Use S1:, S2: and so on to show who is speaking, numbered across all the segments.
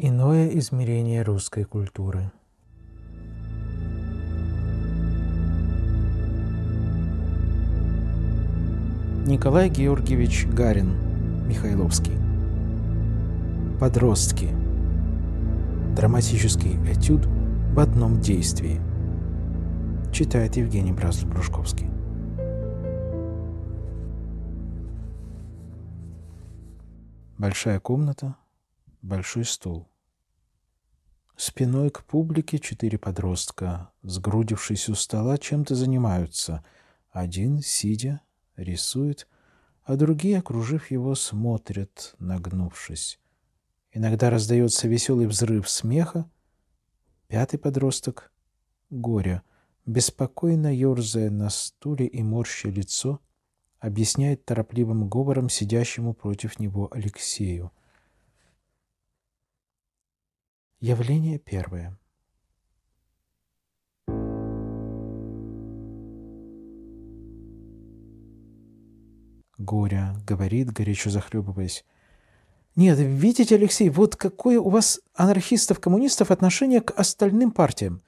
S1: Иное измерение русской культуры. Николай Георгиевич Гарин, Михайловский. Подростки. Драматический этюд в одном действии. Читает Евгений Бразов-Брушковский. Большая комната, большой стул. Спиной к публике четыре подростка, сгрудившись у стола, чем-то занимаются. Один, сидя, рисует, а другие, окружив его, смотрят, нагнувшись. Иногда раздается веселый взрыв смеха. Пятый подросток, горе, беспокойно ерзая на стуле и морща лицо, объясняет торопливым говором сидящему против него Алексею. Явление первое. Горя говорит, горячо захлебываясь. Нет, видите, Алексей, вот какое у вас анархистов-коммунистов отношение к остальным партиям.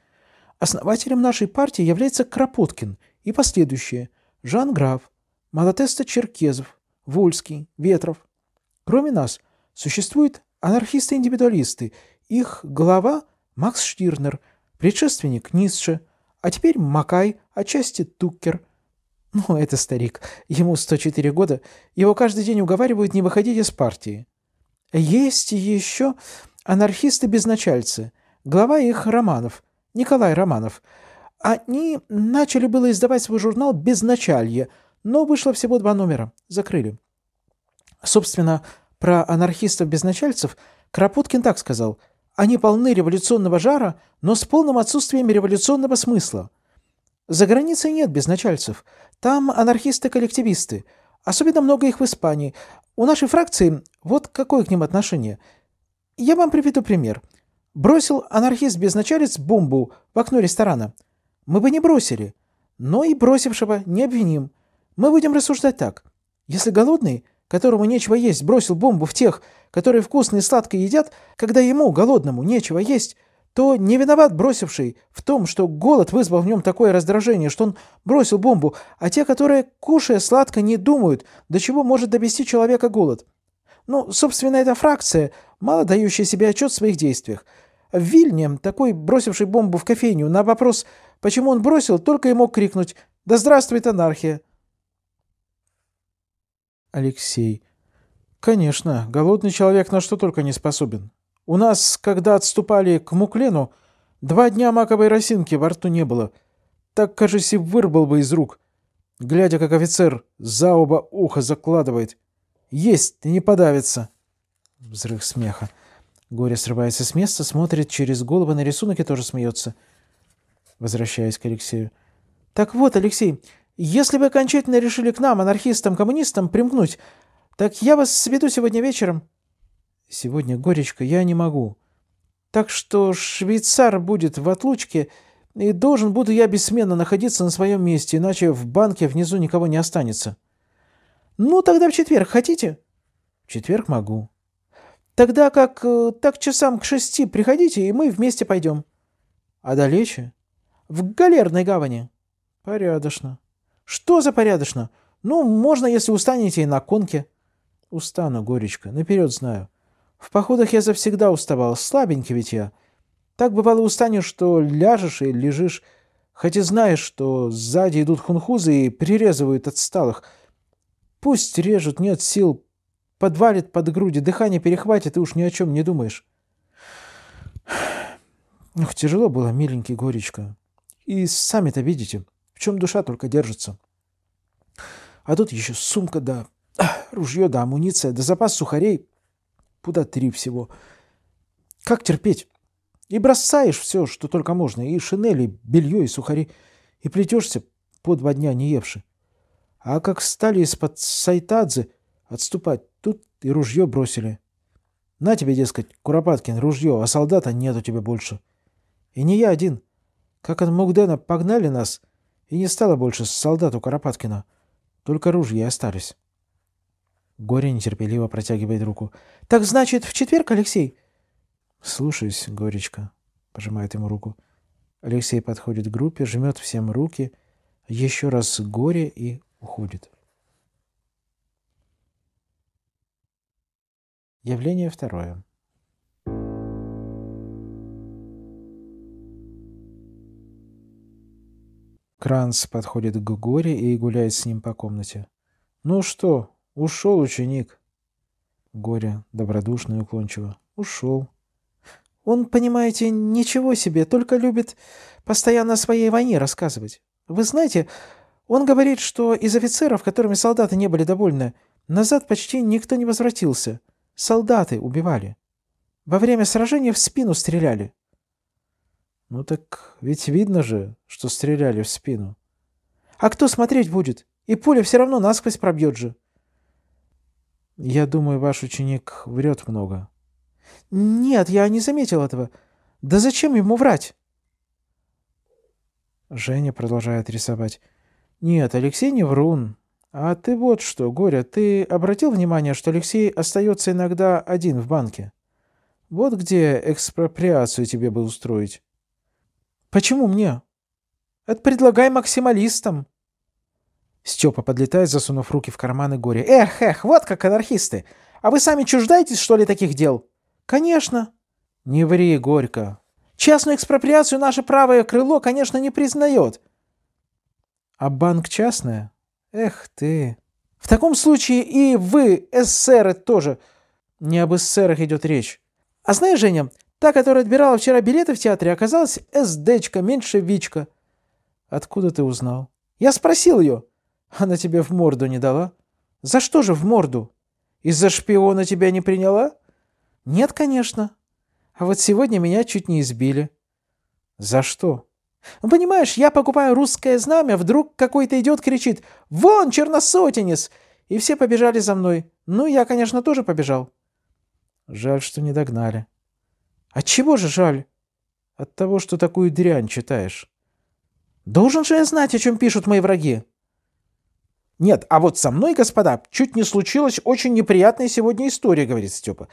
S1: Основателем нашей партии является Кропоткин и последующие – Жан Граф, Малатеста Черкезов, Вольский, Ветров. Кроме нас существуют анархисты-индивидуалисты их глава – Макс Штирнер, предшественник Ницше, а теперь Макай, отчасти Туккер. Ну, это старик, ему 104 года, его каждый день уговаривают не выходить из партии. Есть еще анархисты-безначальцы, глава их Романов, Николай Романов. Они начали было издавать свой журнал «Безначалье», но вышло всего два номера, закрыли. Собственно, про анархистов-безначальцев Кропоткин так сказал – они полны революционного жара, но с полным отсутствием революционного смысла. За границей нет безначальцев. Там анархисты-коллективисты. Особенно много их в Испании. У нашей фракции вот какое к ним отношение. Я вам приведу пример. Бросил анархист-безначалец бомбу в окно ресторана. Мы бы не бросили. Но и бросившего не обвиним. Мы будем рассуждать так. Если голодный, которому нечего есть, бросил бомбу в тех, которые вкусно и сладко едят, когда ему, голодному, нечего есть, то не виноват бросивший в том, что голод вызвал в нем такое раздражение, что он бросил бомбу, а те, которые, кушая сладко, не думают, до чего может довести человека голод. Ну, собственно, эта фракция, мало дающая себе отчет в своих действиях. В Вильне такой, бросивший бомбу в кофейню, на вопрос, почему он бросил, только и мог крикнуть «Да здравствует анархия!» Алексей. «Конечно, голодный человек на что только не способен. У нас, когда отступали к Муклену, два дня маковой росинки во рту не было. Так, кажется, и вырвал бы из рук. Глядя, как офицер за оба уха закладывает. Есть, не подавится!» Взрыв смеха. Горе срывается с места, смотрит через голову на рисунок и тоже смеется. Возвращаясь к Алексею. «Так вот, Алексей, если вы окончательно решили к нам, анархистам-коммунистам, примкнуть, так я вас сведу сегодня вечером». «Сегодня, горечко, я не могу. Так что швейцар будет в отлучке, и должен буду я бессменно находиться на своем месте, иначе в банке внизу никого не останется». «Ну, тогда в четверг хотите?» «В четверг могу». «Тогда как э, так часам к шести приходите, и мы вместе пойдем». «А далече?» «В галерной гавани». «Порядочно». «Что за порядочно? Ну, можно, если устанете и на конке». «Устану, горечко, наперед знаю. В походах я завсегда уставал, слабенький ведь я. Так бывало устанешь, что ляжешь и лежишь, хоть и знаешь, что сзади идут хунхузы и прирезывают отсталых. Пусть режут, нет сил, подвалит под груди, дыхание перехватит, и уж ни о чем не думаешь». Ох, тяжело было, миленький горечко. И сами-то видите, в чем душа только держится? А тут еще сумка да ружье да амуниция да запас сухарей. Пуда три всего. Как терпеть? И бросаешь все, что только можно, и шинели, и белье, и сухари, и плетешься по два дня не евши. А как стали из-под Сайтадзе отступать, тут и ружье бросили. На тебе, дескать, Куропаткин, ружье, а солдата нет у тебя больше. И не я один. Как от Мугдена погнали нас, и не стало больше солдат у Карапаткина, Только ружья остались. Горе нетерпеливо протягивает руку. «Так значит, в четверг, Алексей?» «Слушаюсь, Горечка», — пожимает ему руку. Алексей подходит к группе, жмет всем руки, еще раз горе и уходит. Явление второе. Кранц подходит к Горе и гуляет с ним по комнате. «Ну что, ушел ученик?» Горя добродушно и уклончиво. «Ушел». «Он, понимаете, ничего себе, только любит постоянно о своей войне рассказывать. Вы знаете, он говорит, что из офицеров, которыми солдаты не были довольны, назад почти никто не возвратился. Солдаты убивали. Во время сражения в спину стреляли. Ну так ведь видно же, что стреляли в спину. А кто смотреть будет? И пуля все равно насквозь пробьет же. Я думаю, ваш ученик врет много. Нет, я не заметил этого. Да зачем ему врать? Женя продолжает рисовать. Нет, Алексей не врун. А ты вот что, Горя, ты обратил внимание, что Алексей остается иногда один в банке? Вот где экспроприацию тебе бы устроить. «Почему мне?» «Это предлагай максималистам». Степа подлетает, засунув руки в карманы горе. «Эх, эх, вот как анархисты! А вы сами чуждаетесь, что ли, таких дел?» «Конечно!» «Не ври, Горько!» «Частную экспроприацию наше правое крыло, конечно, не признает!» «А банк частная? Эх ты!» «В таком случае и вы, эсеры, тоже!» «Не об эсерах идет речь!» «А знаешь, Женя, Та, которая отбирала вчера билеты в театре, оказалась СДчка, меньшевичка. Откуда ты узнал? Я спросил ее. Она тебе в морду не дала? За что же в морду? Из-за шпиона тебя не приняла? Нет, конечно. А вот сегодня меня чуть не избили. За что? Понимаешь, я покупаю русское знамя, вдруг какой-то идет кричит «Вон, черносотенец!» И все побежали за мной. Ну, я, конечно, тоже побежал. Жаль, что не догнали. От а чего же жаль? От того, что такую дрянь читаешь. Должен же я знать, о чем пишут мои враги. Нет, а вот со мной, господа, чуть не случилась очень неприятная сегодня история, говорит Степа.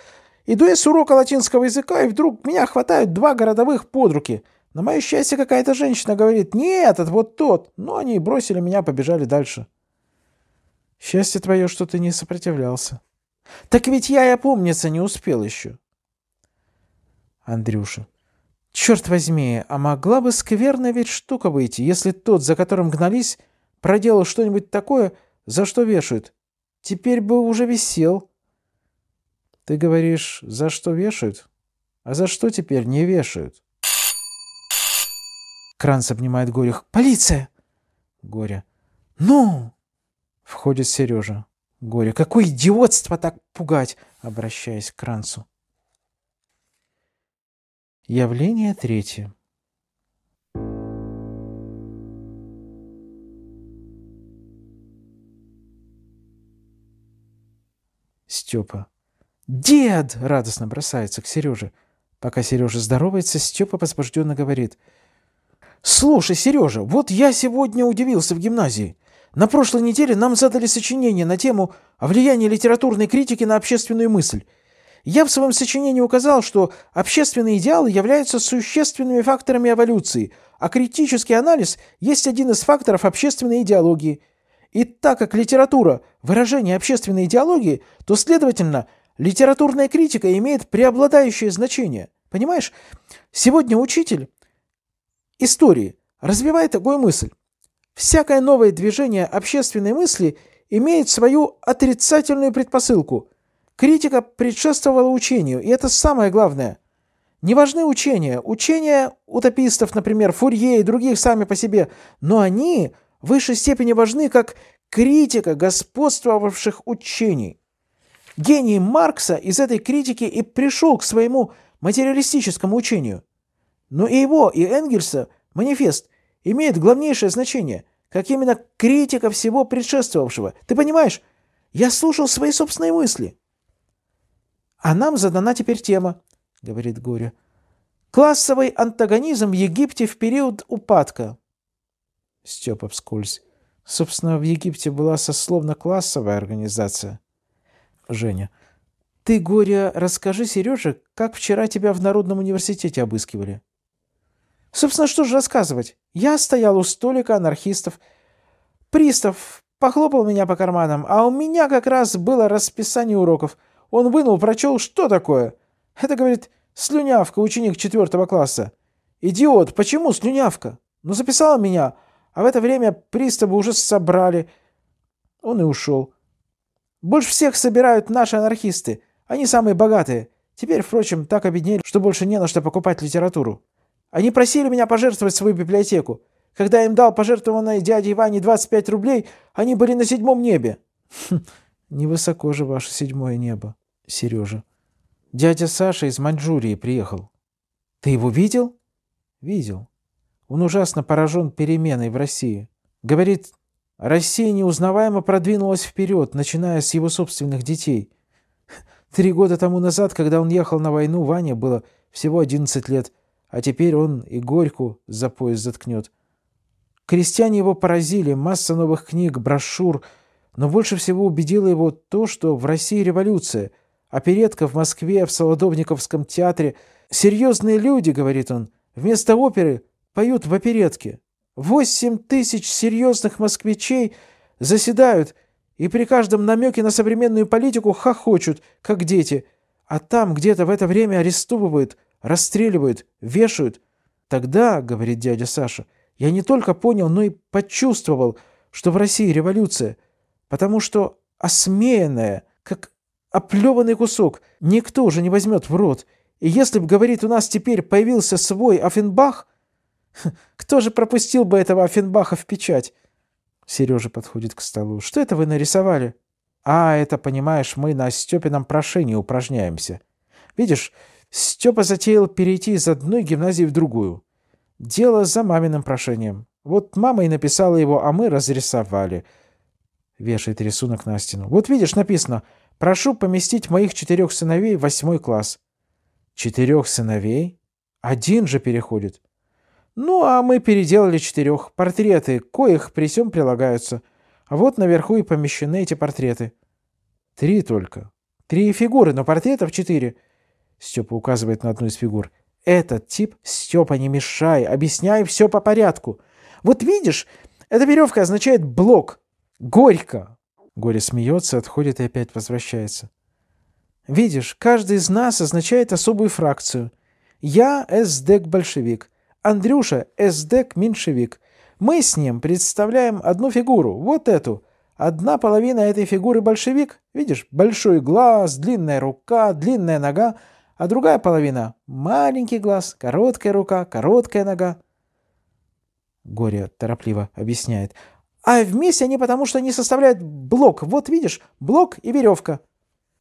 S1: Иду я с урока латинского языка, и вдруг меня хватают два городовых под руки. На мое счастье, какая-то женщина говорит, не этот, вот тот. Но ну, они бросили меня, побежали дальше. Счастье твое, что ты не сопротивлялся. Так ведь я и опомниться не успел еще. Андрюша. «Черт возьми, а могла бы скверная ведь штука выйти, если тот, за которым гнались, проделал что-нибудь такое, за что вешают. Теперь бы уже висел». «Ты говоришь, за что вешают? А за что теперь не вешают?» Кранц обнимает Горих. «Полиция!» Горя. «Ну!» Входит Сережа. Горе. «Какое идиотство так пугать!» Обращаясь к Кранцу. Явление третье. Степа. «Дед!» — радостно бросается к Сереже. Пока Сережа здоровается, Степа возбужденно говорит. «Слушай, Сережа, вот я сегодня удивился в гимназии. На прошлой неделе нам задали сочинение на тему о влиянии литературной критики на общественную мысль. Я в своем сочинении указал, что общественные идеалы являются существенными факторами эволюции, а критический анализ есть один из факторов общественной идеологии. И так как литература – выражение общественной идеологии, то, следовательно, литературная критика имеет преобладающее значение. Понимаешь, сегодня учитель истории развивает такую мысль. Всякое новое движение общественной мысли имеет свою отрицательную предпосылку – Критика предшествовала учению, и это самое главное. Не важны учения. Учения утопистов, например, Фурье и других сами по себе, но они в высшей степени важны как критика господствовавших учений. Гений Маркса из этой критики и пришел к своему материалистическому учению. Но и его, и Энгельса манифест имеет главнейшее значение, как именно критика всего предшествовавшего. Ты понимаешь, я слушал свои собственные мысли. А нам задана теперь тема, говорит Горя. Классовый антагонизм в Египте в период упадка. Степа вскользь. Собственно, в Египте была сословно-классовая организация. Женя. Ты, Горя, расскажи Сереже, как вчера тебя в Народном университете обыскивали. Собственно, что же рассказывать? Я стоял у столика анархистов. Пристав похлопал меня по карманам, а у меня как раз было расписание уроков. Он вынул, прочел, что такое. Это, говорит, слюнявка, ученик четвертого класса. Идиот, почему слюнявка? Ну, записал меня. А в это время приставы уже собрали. Он и ушел. Больше всех собирают наши анархисты. Они самые богатые. Теперь, впрочем, так обеднели, что больше не на что покупать литературу. Они просили меня пожертвовать свою библиотеку. Когда я им дал пожертвованной дяде Иване 25 рублей, они были на седьмом небе. Невысоко же ваше седьмое небо, Сережа. Дядя Саша из Маньчжурии приехал. Ты его видел? Видел. Он ужасно поражен переменой в России. Говорит, Россия неузнаваемо продвинулась вперед, начиная с его собственных детей. Три года тому назад, когда он ехал на войну, Ване было всего 11 лет, а теперь он и Горьку за пояс заткнет. Крестьяне его поразили, масса новых книг, брошюр – но больше всего убедило его то, что в России революция, оперетка в Москве, в Солодовниковском театре. «Серьезные люди», — говорит он, — «вместо оперы поют в оперетке. Восемь тысяч серьезных москвичей заседают и при каждом намеке на современную политику хохочут, как дети. А там где-то в это время арестовывают, расстреливают, вешают. Тогда, — говорит дядя Саша, — я не только понял, но и почувствовал, что в России революция — потому что осмеянное, как оплеванный кусок, никто уже не возьмет в рот. И если бы, говорит, у нас теперь появился свой Афенбах, кто же пропустил бы этого Афенбаха в печать? Сережа подходит к столу. Что это вы нарисовали? А, это, понимаешь, мы на Степином прошении упражняемся. Видишь, Степа затеял перейти из одной гимназии в другую. Дело за маминым прошением. Вот мама и написала его, а мы разрисовали. Вешает рисунок на стену. Вот видишь, написано «Прошу поместить моих четырех сыновей в восьмой класс». Четырех сыновей? Один же переходит. Ну, а мы переделали четырех. Портреты, коих при всем прилагаются. А вот наверху и помещены эти портреты. Три только. Три фигуры, но портретов четыре. Степа указывает на одну из фигур. Этот тип, Степа, не мешай, объясняй все по порядку. Вот видишь, эта веревка означает блок. Горько!» Горе смеется, отходит и опять возвращается. «Видишь, каждый из нас означает особую фракцию. Я эсдек-большевик, Андрюша эсдек-меньшевик. Мы с ним представляем одну фигуру, вот эту. Одна половина этой фигуры большевик, видишь, большой глаз, длинная рука, длинная нога, а другая половина — маленький глаз, короткая рука, короткая нога. Горе торопливо объясняет. А вместе они потому, что они составляют блок. Вот видишь, блок и веревка.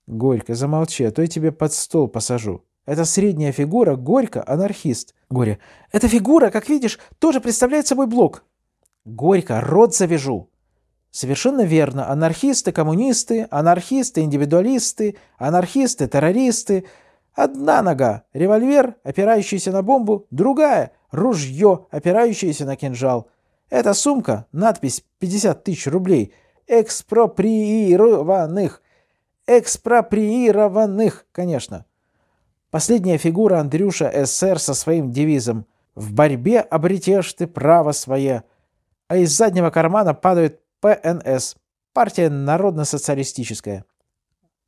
S1: Горько, замолчи, а то я тебе под стол посажу. Это средняя фигура, Горько, анархист. Горе, эта фигура, как видишь, тоже представляет собой блок. Горько, рот завяжу. Совершенно верно. Анархисты, коммунисты, анархисты, индивидуалисты, анархисты, террористы. Одна нога – револьвер, опирающийся на бомбу, другая – ружье, опирающееся на кинжал – эта сумка, надпись 50 тысяч рублей, экспроприированных. Экспроприированных, конечно. Последняя фигура Андрюша СР со своим девизом «В борьбе обретешь ты право свое», а из заднего кармана падает ПНС – партия народно-социалистическая.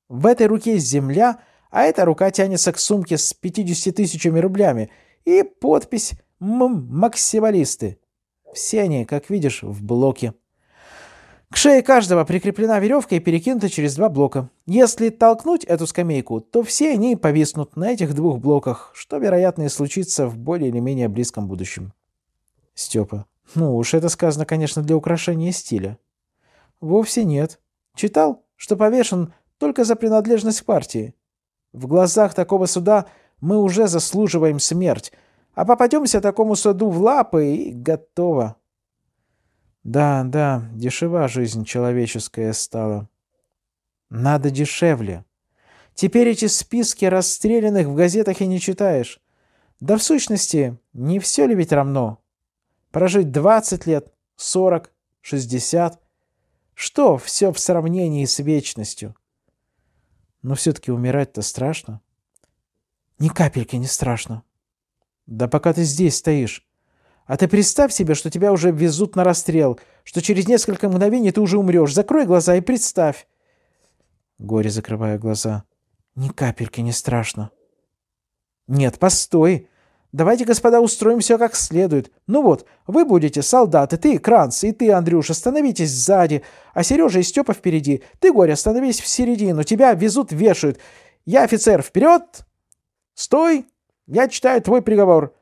S1: В этой руке земля, а эта рука тянется к сумке с 50 тысячами рублями и подпись «М-максималисты». Все они, как видишь, в блоке. К шее каждого прикреплена веревка и перекинута через два блока. Если толкнуть эту скамейку, то все они повиснут на этих двух блоках, что, вероятно, и случится в более или менее близком будущем. Степа. Ну уж это сказано, конечно, для украшения стиля. Вовсе нет. Читал, что повешен только за принадлежность к партии. В глазах такого суда мы уже заслуживаем смерть, а попадемся такому саду в лапы и готово. Да, да, дешева жизнь человеческая стала. Надо дешевле. Теперь эти списки расстрелянных в газетах и не читаешь. Да в сущности, не все ли ведь равно? Прожить 20 лет, 40, 60. Что все в сравнении с вечностью? Но все-таки умирать-то страшно. Ни капельки не страшно. Да пока ты здесь стоишь. А ты представь себе, что тебя уже везут на расстрел, что через несколько мгновений ты уже умрешь. Закрой глаза и представь. Горе закрывая глаза. Ни капельки не страшно. Нет, постой. Давайте, господа, устроим все как следует. Ну вот, вы будете солдаты, ты, Кранц, и ты, Андрюша, становитесь сзади, а Сережа и Степа впереди. Ты, Горя, становись в середину, тебя везут, вешают. Я офицер, вперед! Стой! Я читаю твой приговор».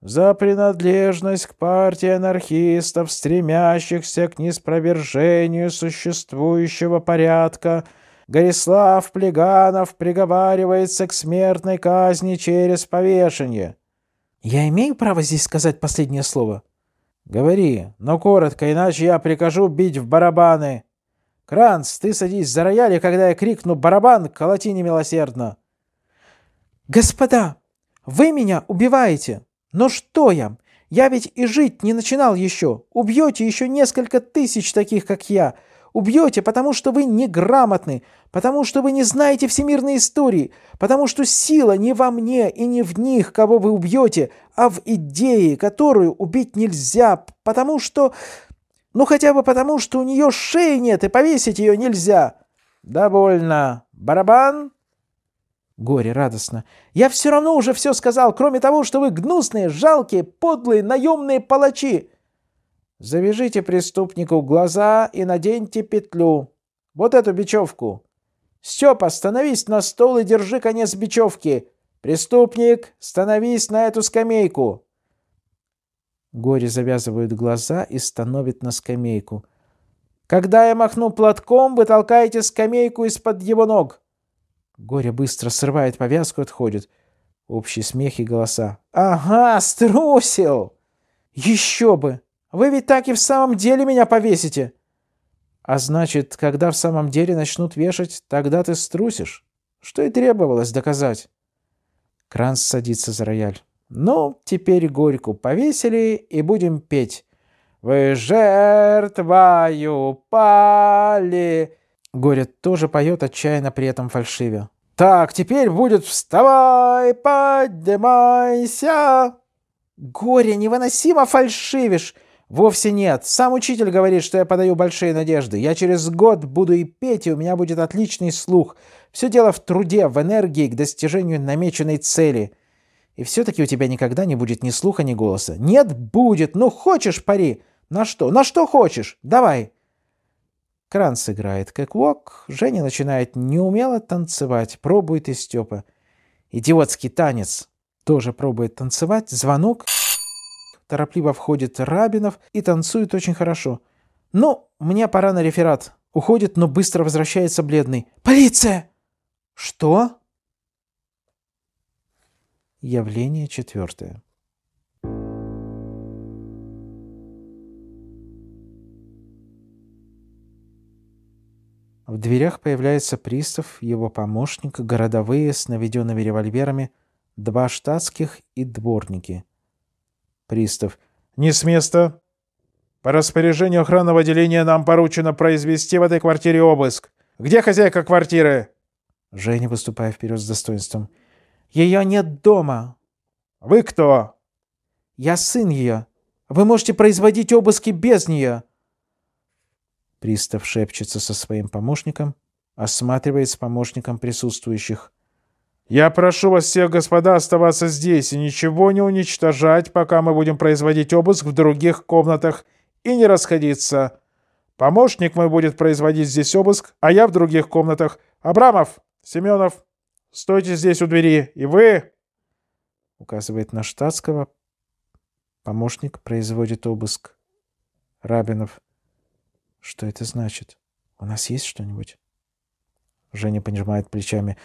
S1: «За принадлежность к партии анархистов, стремящихся к неспровержению существующего порядка», Горислав Плеганов приговаривается к смертной казни через повешение. Я имею право здесь сказать последнее слово? Говори, но коротко, иначе я прикажу бить в барабаны. Кранц, ты садись за рояль, и когда я крикну «барабан», колоти немилосердно. Господа, вы меня убиваете! Но что я? Я ведь и жить не начинал еще. Убьете еще несколько тысяч таких, как я. Убьете, потому что вы неграмотны, потому что вы не знаете всемирной истории, потому что сила не во мне и не в них, кого вы убьете, а в идее, которую убить нельзя, потому что... Ну хотя бы потому, что у нее шеи нет и повесить ее нельзя. Довольно. Барабан. Горе радостно. «Я все равно уже все сказал, кроме того, что вы гнусные, жалкие, подлые, наемные палачи!» «Завяжите преступнику глаза и наденьте петлю. Вот эту бечевку!» «Степа, становись на стол и держи конец бечевки! Преступник, становись на эту скамейку!» Горе завязывают глаза и становит на скамейку. «Когда я махну платком, вы толкаете скамейку из-под его ног!» Горе быстро срывает повязку и отходит. Общий смех и голоса. «Ага, струсил!» «Еще бы! Вы ведь так и в самом деле меня повесите!» «А значит, когда в самом деле начнут вешать, тогда ты струсишь, что и требовалось доказать». Кранс садится за рояль. «Ну, теперь горьку повесили и будем петь. Вы жертвою пали...» Горе тоже поет, отчаянно при этом фальшиве. «Так, теперь будет «Вставай, поднимайся!» «Горе, невыносимо фальшивишь!» «Вовсе нет. Сам учитель говорит, что я подаю большие надежды. Я через год буду и петь, и у меня будет отличный слух. Все дело в труде, в энергии к достижению намеченной цели. И все-таки у тебя никогда не будет ни слуха, ни голоса. Нет, будет. Ну, хочешь, пари. На что? На что хочешь? Давай!» Кранц играет кэквок, Женя начинает неумело танцевать, пробует и Степа. Идиотский танец тоже пробует танцевать, звонок. Торопливо входит Рабинов и танцует очень хорошо. «Ну, мне пора на реферат». Уходит, но быстро возвращается бледный. «Полиция!» «Что?» Явление четвертое. В дверях появляется пристав, его помощник, городовые с наведенными револьверами, два штатских и дворники. Пристав. «Не с места! По распоряжению охранного отделения нам поручено произвести в этой квартире обыск. Где хозяйка квартиры?» Женя, выступая вперед с достоинством. «Ее нет дома!» «Вы кто?» «Я сын ее. Вы можете производить обыски без нее!» Пристав шепчется со своим помощником, осматривает с помощником присутствующих. «Я прошу вас всех, господа, оставаться здесь и ничего не уничтожать, пока мы будем производить обыск в других комнатах, и не расходиться. Помощник мой будет производить здесь обыск, а я в других комнатах. Абрамов, Семенов, стойте здесь у двери, и вы...» Указывает на штатского. Помощник производит обыск. Рабинов. Что это значит? У нас есть что-нибудь? Женя пожимает плечами.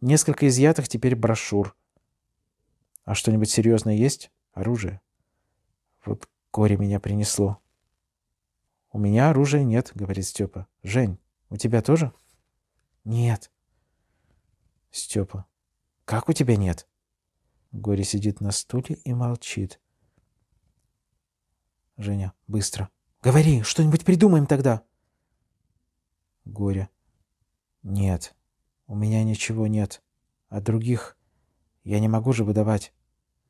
S1: Несколько изъятых теперь брошюр. А что-нибудь серьезное есть? Оружие? Вот горе меня принесло. У меня оружия нет, говорит Степа. Жень, у тебя тоже? Нет. Степа. Как у тебя нет? Горе сидит на стуле и молчит. Женя, быстро. Говори, что-нибудь придумаем тогда. Горе. Нет, у меня ничего нет. А других я не могу же выдавать.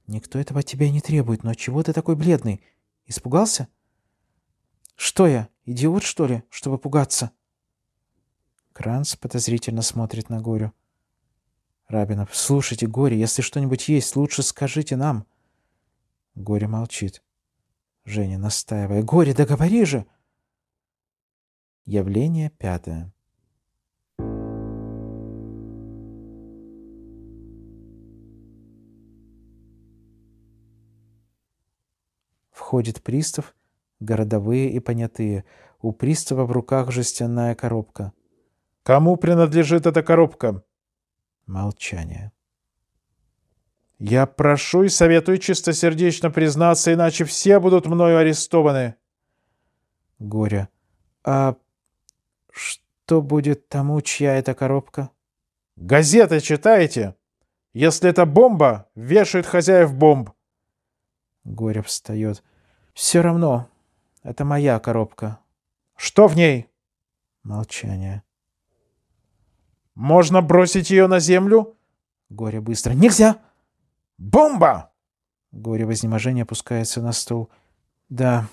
S1: Никто этого от тебя не требует, но чего ты такой бледный? Испугался? Что я, идиот, что ли, чтобы пугаться? Кранц подозрительно смотрит на Горю. Рабинов, слушайте, Горе, если что-нибудь есть, лучше скажите нам. Горе молчит. Женя, настаивая. «Горе, договори же!» Явление пятое. Входит пристав, городовые и понятые. У пристава в руках жестяная коробка. «Кому принадлежит эта коробка?» Молчание. Я прошу и советую чистосердечно признаться, иначе все будут мною арестованы. Горя. А что будет тому, чья это коробка? Газеты читаете? Если это бомба, вешают хозяев бомб. Горя встает. Все равно. Это моя коробка. Что в ней? Молчание. Можно бросить ее на землю? Горе быстро. Нельзя! «Бомба!» Горе вознеможения опускается на стул. «Да».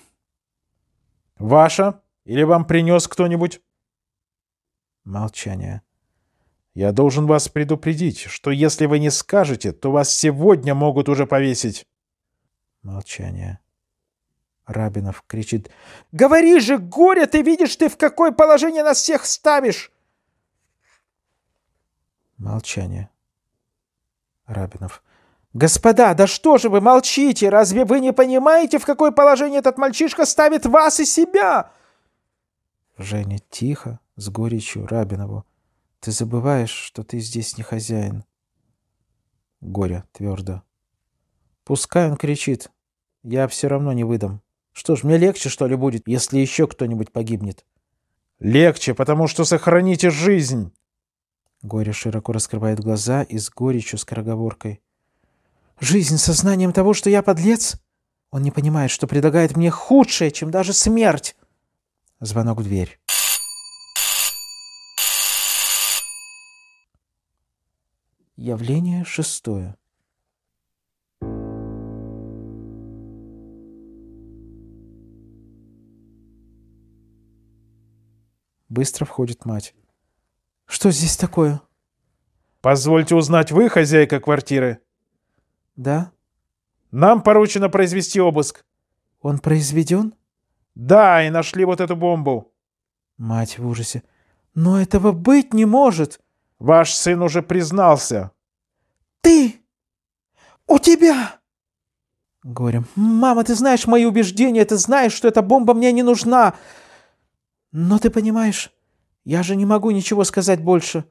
S1: «Ваша? Или вам принес кто-нибудь?» Молчание. «Я должен вас предупредить, что если вы не скажете, то вас сегодня могут уже повесить». Молчание. Рабинов кричит. «Говори же, горе, ты видишь, ты в какое положение нас всех ставишь!» Молчание. Рабинов. «Господа, да что же вы молчите? Разве вы не понимаете, в какое положение этот мальчишка ставит вас и себя?» Женя тихо, с горечью Рабинову. «Ты забываешь, что ты здесь не хозяин». Горя твердо. «Пускай он кричит. Я все равно не выдам. Что ж, мне легче, что ли, будет, если еще кто-нибудь погибнет?» «Легче, потому что сохраните жизнь!» Горе широко раскрывает глаза и с горечью скороговоркой. Жизнь со знанием того, что я подлец? Он не понимает, что предлагает мне худшее, чем даже смерть. Звонок в дверь. Явление шестое. Быстро входит мать. «Что здесь такое?» «Позвольте узнать, вы хозяйка квартиры?» Да. Нам поручено произвести обыск. Он произведен? Да, и нашли вот эту бомбу. Мать в ужасе. Но этого быть не может. Ваш сын уже признался. Ты! У тебя! Горем. Мама, ты знаешь мои убеждения, ты знаешь, что эта бомба мне не нужна. Но ты понимаешь, я же не могу ничего сказать больше.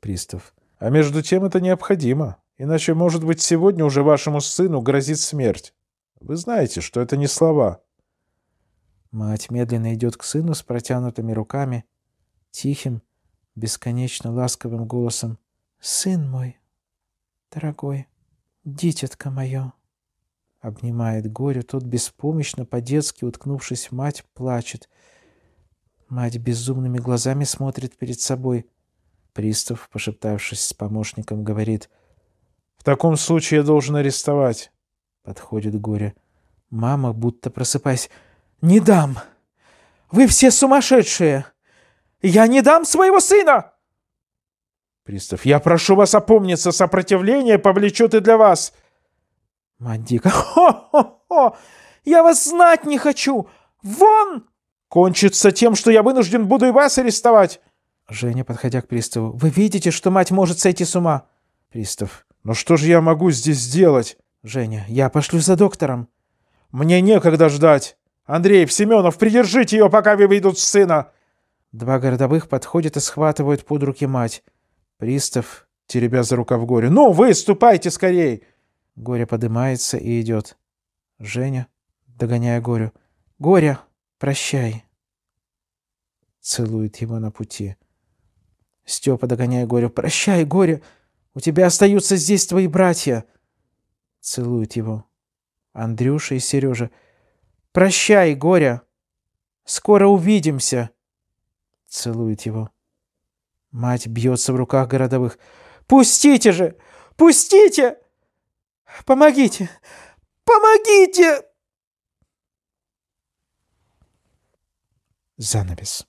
S1: Пристав. А между тем это необходимо. Иначе, может быть, сегодня уже вашему сыну грозит смерть. Вы знаете, что это не слова». Мать медленно идет к сыну с протянутыми руками, тихим, бесконечно ласковым голосом. «Сын мой, дорогой, дитятка мое!» Обнимает горе, тот беспомощно, по-детски, уткнувшись мать, плачет. Мать безумными глазами смотрит перед собой. Пристав, пошептавшись с помощником, говорит «В таком случае я должен арестовать». Подходит горе. Мама, будто просыпаясь, «Не дам! Вы все сумасшедшие! Я не дам своего сына!» Пристав, «Я прошу вас опомниться! Сопротивление повлечет и для вас!» Мать дико, «Хо-хо-хо! Я вас знать не хочу! Вон!» «Кончится тем, что я вынужден буду и вас арестовать!» Женя, подходя к приставу, «Вы видите, что мать может сойти с ума?» Пристав, ну что же я могу здесь сделать?» «Женя, я пошлю за доктором». «Мне некогда ждать! Андрей, Семенов, придержите ее, пока выведут сына!» Два городовых подходят и схватывают под руки мать. Пристав, теребя за рукав «Ну, Горе. «Ну, вы, ступайте скорей!» Горя поднимается и идет. Женя, догоняя Горю. «Горя, прощай!» Целует его на пути. Степа, догоняя Горю. «Прощай, Горя!» У тебя остаются здесь твои братья!» Целуют его. Андрюша и Сережа. «Прощай, Горя! Скоро увидимся!» Целует его. Мать бьется в руках городовых. «Пустите же! Пустите! Помогите! Помогите!» Занавес.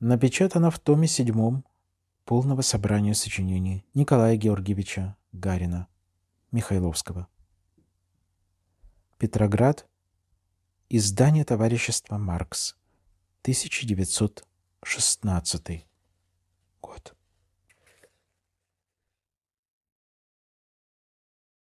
S1: напечатано в томе седьмом полного собрания сочинений Николая Георгиевича Гарина Михайловского. Петроград. Издание товарищества «Маркс», 1916 год.